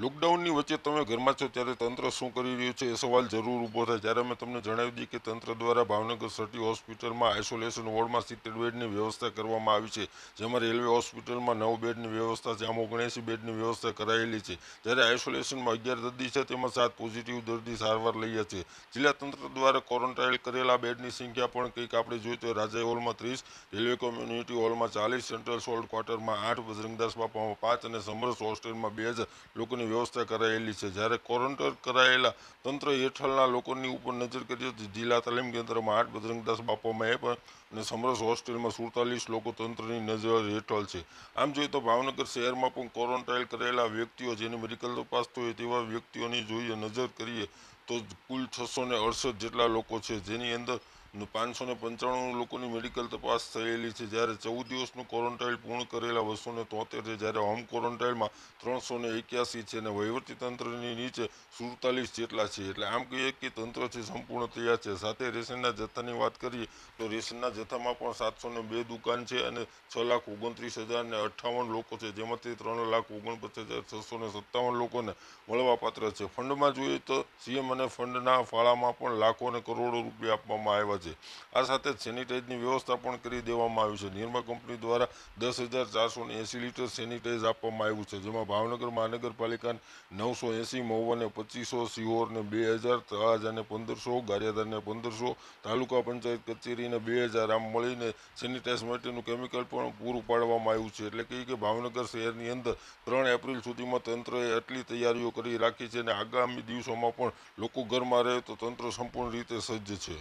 લોકડાઉનની વચ્ચે તમે ઘરમાં છો ત્યારે તંત્ર શું કરી રહ્યું છે એ સવાલ જરૂર ઊભો થાય જ્યારે મેં તમને જણાવી દઈએ કે તંત્ર દ્વારા ભાવનગર સટી હોસ્પિટલમાં આઇસોલેશન વોર્ડમાં સિત્તેર બેડની વ્યવસ્થા કરવામાં આવી છે જેમાં રેલવે હોસ્પિટલમાં નવ બેડની વ્યવસ્થા છે આમ ઓગણએંસી બેડની વ્યવસ્થા કરાયેલી છે જ્યારે આઇસોલેશનમાં અગિયાર દર્દી છે તેમાં સાત પોઝિટિવ દર્દી સારવાર લઈએ છે જિલ્લા તંત્ર દ્વારા ક્વોરન્ટાઇન કરેલા બેડની સંખ્યા પણ કંઈક આપણે જોઈએ તો રાજા હોલમાં ત્રીસ રેલવે કોમ્યુનિટી હોલમાં ચાલીસ સેન્ટ્રલ સોલ્ટ ક્વાર્ટરમાં આઠ બજરંગદાસ બાપામાં પાંચ અને સમરસ હોસ્ટેલમાં બે હજાર લોકોની વ્યવસ્થા કરાયેલી છે જ્યારે ક્વોરન્ટાઇન કરાયેલા તંત્ર હેઠળના લોકોની ઉપર નજર કરીએ તો જિલ્લા તાલીમ કેન્દ્રમાં આઠ બજરંગદાસ બાપા મહેપર અને સમરસ હોસ્ટેલમાં સુડતાલીસ લોકો તંત્રની નજર હેઠળ છે આમ જોઈએ તો ભાવનગર શહેરમાં પણ ક્વોરન્ટાઇન કરેલા વ્યક્તિઓ જેને મેડિકલ તપાસ હોય તેવા વ્યક્તિઓની જોઈએ નજર કરીએ તો કુલ છસો ને અડસઠ જેટલા લોકો છે જેની અંદર પાંચસો ને પંચાણું લોકોની મેડિકલ તપાસ થયેલી છે જ્યારે ચૌદ દિવસનું ક્વોરન્ટાઇન પૂર્ણ કરેલા બસો ને તોતેર છે જ્યારે હોમ ક્વોરન્ટાઇનમાં ત્રણસો ને એક્યાસી છે અને વહીવટી તંત્રની નીચે સુડતાલીસ જેટલા છે એટલે આમ કહીએ કે તંત્ર છે સંપૂર્ણ તૈયાર છે સાથે રેશનના જથ્થાની વાત કરીએ તો રેશનના જથ્થામાં પણ સાતસો ને બે દુકાન છે અને છ લાખ ઓગણત્રીસ હજાર ને અઠ્ઠાવન લોકો છે જેમાંથી ત્રણ લાખ ઓગણપચાસ હજાર છસો ને સત્તાવન લોકોને મળવાપાત્ર છે ફંડમાં જોઈએ તો સીએમ અને અને ફંડના ફાળામાં પણ લાખો અને કરોડો રૂપિયા આપવામાં આવ્યા છે આ સાથે સેનિટાઈઝની વ્યવસ્થા પણ કરી દેવામાં આવી છે નિર્મા કંપની દ્વારા દસ હજાર ચારસો એંસી લીટર સેનિટાઈઝ આપવામાં આવ્યું છે જેમાં ભાવનગર મહાનગરપાલિકાને નવસો એંસી મહુવાને પચીસો સિહોરને બે હજાર તળાજાને પંદરસો ગારિયાધારને પંદરસો તાલુકા પંચાયત કચેરીને બે હજાર આમ મળીને સેનિટાઈઝ માટેનું કેમિકલ પણ પૂરું પાડવામાં આવ્યું છે એટલે કે ભાવનગર શહેરની અંદર ત્રણ એપ્રિલ સુધીમાં તંત્રએ આટલી તૈયારીઓ કરી રાખી છે અને આગામી દિવસોમાં પણ લોકો ઘરમાં રહે તો તંત્ર સંપૂર્ણ રીતે સજ્જ છે